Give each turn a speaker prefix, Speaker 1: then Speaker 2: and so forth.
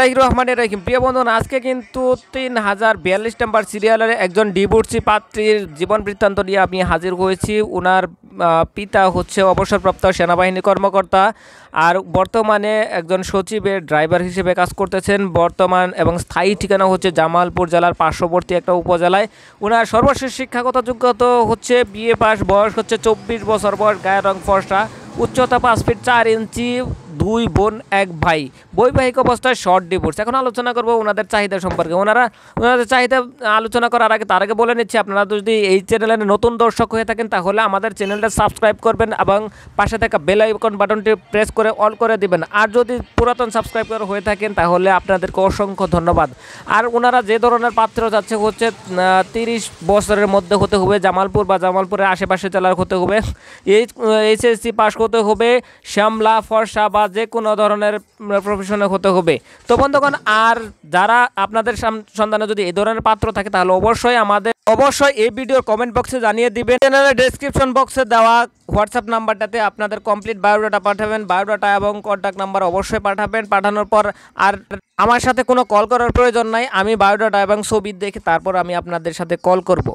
Speaker 1: বিসমিল্লাহ রহমানের রহিম প্রিয় বন্ধু আজকে কিন্তু তিন হাজার বিয়াল্লিশ নম্বর সিরিয়ালের একজন ডিভোর্সি পাত্রীর জীবন বৃত্তান্ত নিয়ে আমি হাজির হয়েছি ওনার পিতা হচ্ছে অবসরপ্রাপ্ত সেনাবাহিনী কর্মকর্তা আর বর্তমানে একজন সচিবের ড্রাইভার হিসেবে কাজ করতেছেন বর্তমান এবং স্থায়ী ঠিকানা হচ্ছে জামালপুর জেলার পার্শ্ববর্তী একটা উপজেলায় ওনার সর্বশেষ শিক্ষাগত যোগ্যতা হচ্ছে বিএ পাস বয়স হচ্ছে চব্বিশ বছর বয়স গায়ের রং ফর্সা উচ্চতা পাঁচ ফিট চার ইঞ্চি দুই বোন এক ভাই বৈবাহিক অবস্থায় শর্ট ডিভোর্স এখন আলোচনা করবো ওনাদের চাহিদা সম্পর্কে ওনারা ওনাদের চাহিদা আলোচনা করার আগে তার আগে বলে নিচ্ছি আপনারা যদি এই চ্যানেলে নতুন দর্শক হয়ে থাকেন তাহলে আমাদের চ্যানেলটা সাবস্ক্রাইব করবেন এবং পাশে থাকা বেল আইকন বাটনটি প্রেস করে অল করে দিবেন আর যদি পুরাতন সাবস্ক্রাইবার হয়ে থাকেন তাহলে আপনাদেরকে অসংখ্য ধন্যবাদ আর ওনারা যে ধরনের পাত্র যাচ্ছে হচ্ছে তিরিশ বছরের মধ্যে হতে হবে জামালপুর বা জামালপুরের আশেপাশে জেলার হতে হবে এইচ এইচএসসি পাস করতে হবে শ্যামলা ফর্সা বা বা যে কোনো ধরনের প্রফেশনে হতে হবে তো বন্ধুগণ আর যারা আপনাদের সন্ধানে যদি এই ধরনের পাত্র থাকে তাহলে অবশ্যই আমাদের অবশ্যই এই ভিডিওর কমেন্ট বক্সে জানিয়ে দিবেন চ্যানেলের ডিসক্রিপশন বক্সে দেওয়া হোয়াটসঅ্যাপ নাম্বারটাতে আপনাদের কমপ্লিট বায়োডাটা পাঠাবেন বায়োডাটা এবং কন্ট্যাক্ট নাম্বার অবশ্যই পাঠাবেন পাঠানোর পর আর আমার সাথে কোনো কল করার প্রয়োজন নাই আমি বায়োডাটা এবং ছবি দেখে তারপর আমি আপনাদের সাথে কল করব